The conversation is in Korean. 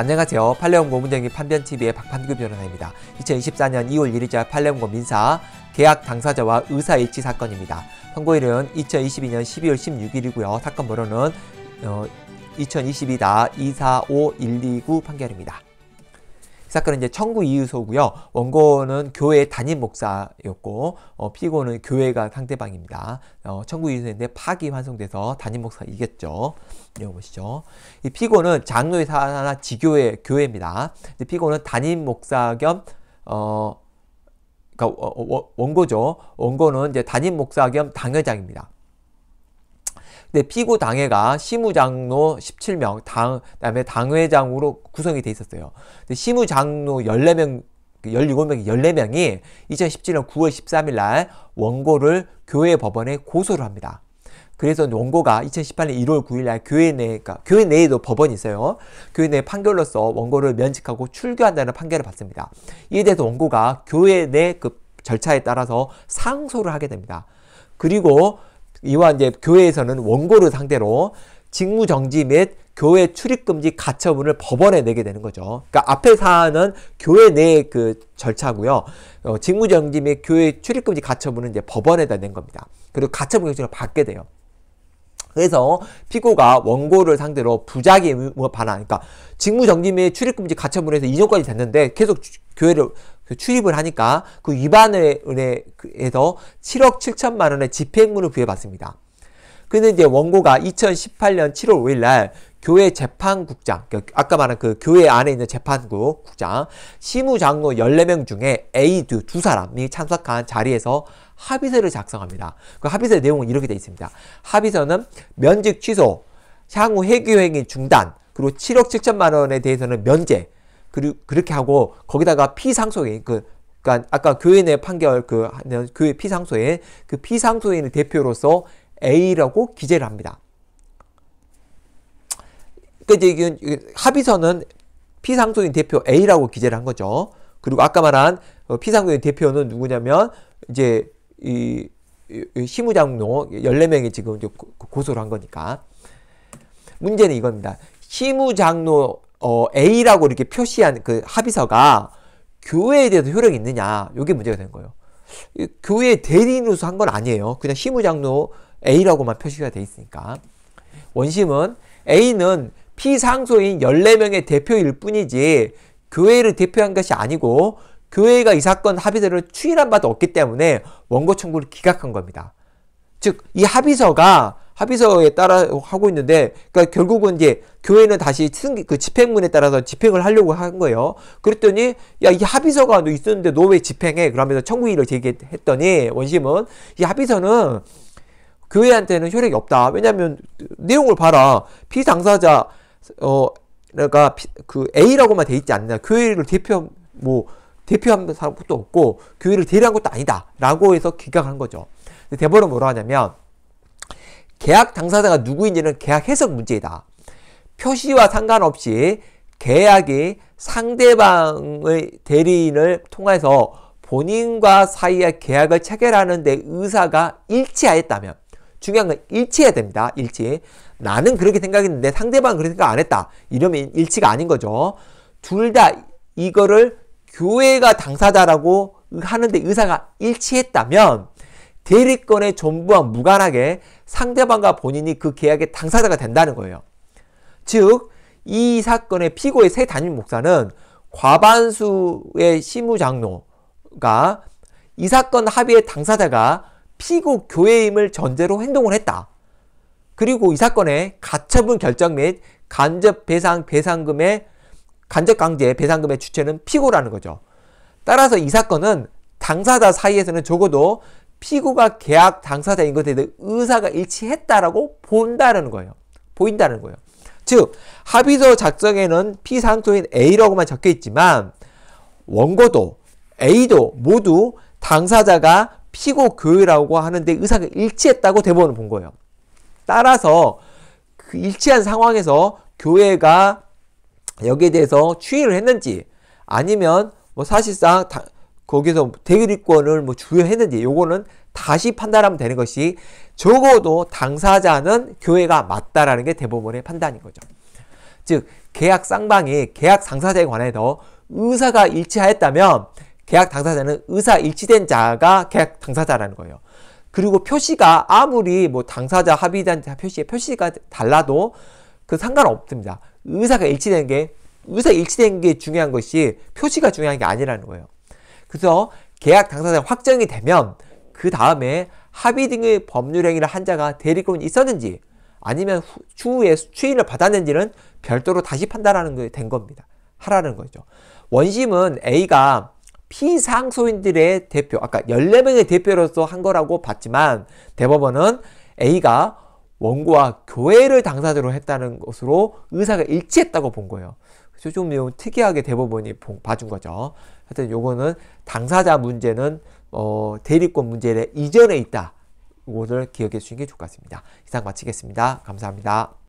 안녕하세요. 팔레온고 문정기 판변TV의 박판규 변호사입니다. 2024년 2월 1일자 팔레온고 민사 계약 당사자와 의사일치 사건입니다. 선고일은 2022년 12월 16일이고요. 사건 번호는 어, 2022다 245129 판결입니다. 사건은 이제 청구 이유소고요. 원고는 교회 담임 목사였고 어, 피고는 교회가 상대방입니다. 어, 청구 이유소인데 파기 환송돼서 담임 목사 이겼죠. 이거 보시죠. 이 피고는 장로회사나 지교회 교회입니다. 피고는 담임 목사 겸 어, 그러니까 어, 어, 어, 원고죠. 원고는 이제 담임 목사 겸 당회장입니다. 근데 네, 피고 당회가 시무장로 17명, 당, 그다음에 당회장으로 구성이 돼 있었어요. 근데 시무장로 14명 17명이 14명이 2017년 9월 13일 날 원고를 교회 법원에 고소를 합니다. 그래서 원고가 2018년 1월 9일 날 교회 내, 그러니까 교회 내에도 법원이 있어요. 교회 내 판결로서 원고를 면직하고 출교한다는 판결을 받습니다. 이에 대해서 원고가 교회 내 그 절차에 따라서 상소를 하게 됩니다. 그리고 이와 이제 교회에서는 원고를 상대로 직무 정지 및 교회 출입 금지 가처분을 법원에 내게 되는 거죠. 그러니까 앞에 사안은 교회 내 그 절차고요. 어, 직무 정지 및 교회 출입 금지 가처분은 이제 법원에다 낸 겁니다. 그리고 가처분 결정을 받게 돼요. 그래서 피고가 원고를 상대로 부작위 의무가 그러니까 직무정지 및 출입금지 가처분에서 2년까지 됐는데 계속 교회를 그 출입을 하니까 그 위반에 서 7억 7천만 원의 집행문을 부여받습니다. 근데 이제 원고가 2018년 7월 5일 날 교회 재판국장, 그 아까 말한 그 교회 안에 있는 재판국 국장, 시무장로 14명 중에 A 두, 두 사람이 참석한 자리에서 합의서를 작성합니다. 그합의서 내용은 이렇게 되어 있습니다. 합의서는 면직 취소, 향후 회교 행위 중단, 그리고 7억 7천만 원에 대해서는 면제, 그리고 그렇게 하고 거기다가 피상속인그 그러니까 아까 교회 내 판결 그 교회 피상소에그 피상소인의 대표로서 A라고 기재를 합니다. 그러니까 이제 합의서는 피상소인 대표 A라고 기재를 한 거죠. 그리고 아까 말한 어, 피상소인 대표는 누구냐면 이제 이 시무장로 14명이 지금 고소를 한 거니까. 문제는 이겁니다. 시무장로 어, A라고 이렇게 표시한 그 합의서가 교회에 대해서 효력이 있느냐. 이게 문제가 된 거예요. 교회 대리인으로서 한 건 아니에요. 그냥 시무장로 A라고만 표시가 돼 있으니까. 원심은 A는 피상소인 14명의 대표일 뿐이지 교회를 대표한 것이 아니고 교회가 이 사건 합의서를 추인한 바도 없기 때문에 원고 청구를 기각한 겁니다. 즉, 이 합의서가 합의서에 따라 하고 있는데, 그러니까 결국은 이제 교회는 다시 승기, 그 집행문에 따라서 집행을 하려고 한 거예요. 그랬더니, 야, 이 합의서가 있었는데 너 왜 집행해? 그러면서 청구일을 제기했더니, 원심은, 이 합의서는 교회한테는 효력이 없다. 왜냐면, 내용을 봐라. 피당사자, 어, 그러니까 그 A라고만 돼 있지 않나. 교회를 대표, 뭐, 대표한 것도 없고, 교회를 대리한 것도 아니다. 라고 해서 기각한 거죠. 대법원은 뭐라 하냐면, 계약 당사자가 누구인지는 계약 해석 문제이다. 표시와 상관없이 계약이 상대방의 대리인을 통해서 본인과 사이의 계약을 체결하는 데 의사가 일치하였다면 중요한 건 일치해야 됩니다. 일치. 나는 그렇게 생각했는데 상대방은 그렇게 생각 안 했다. 이러면 일치가 아닌 거죠. 둘 다 이거를 교회가 당사자라고 하는데 의사가 일치했다면 대리권의 전부와 무관하게 상대방과 본인이 그 계약의 당사자가 된다는 거예요. 즉, 이 사건의 피고의 새 담임 목사는 과반수의 시무장로가 이 사건 합의의 당사자가 피고 교회임을 전제로 행동을 했다. 그리고 이 사건의 가처분 결정 및 간접 배상 배상금의 간접 강제 배상금의 주체는 피고라는 거죠. 따라서 이 사건은 당사자 사이에서는 적어도 피고가 계약 당사자인 것에 대해 의사가 일치했다라고 본다는 거예요. 보인다는 거예요. 즉 합의서 작성에는 피상소인 A라고만 적혀 있지만 원고도 A도 모두 당사자가 피고 교유라고 하는데 의사가 일치했다고 대법원은 본 거예요. 따라서 그 일치한 상황에서 교회가 여기에 대해서 추인을 했는지 아니면 뭐 사실상 다, 거기서 대리권을 뭐 주요했는지 요거는 다시 판단하면 되는 것이 적어도 당사자는 교회가 맞다라는 게 대법원의 판단인 거죠. 즉 계약 쌍방이 계약 당사자에 관해서 의사가 일치하였다면 계약 당사자는 의사 일치된 자가 계약 당사자라는 거예요. 그리고 표시가 아무리 뭐 당사자 합의된 표시의 표시가 달라도 그 상관없습니다. 의사가 일치된 게 의사 일치된 게 중요한 것이 표시가 중요한 게 아니라는 거예요. 그래서 계약 당사자 확정이 되면 그 다음에 합의 등의 법률 행위를 한 자가 대리권이 있었는지 아니면 후, 추후에 추인을 받았는지는 별도로 다시 판단하는 게 된 겁니다. 하라는 거죠. 원심은 A가 피상소인들의 대표, 아까 14명의 대표로서 한 거라고 봤지만 대법원은 A가 원고와 교회를 당사자로 했다는 것으로 의사가 일치했다고 본 거예요. 그래서 좀 특이하게 대법원이 봐준 거죠. 하여튼 요거는 당사자 문제는 어, 대리권 문제 이전에 있다. 이것을 기억해 주시는 게 좋을 습니다 이상 마치겠습니다. 감사합니다.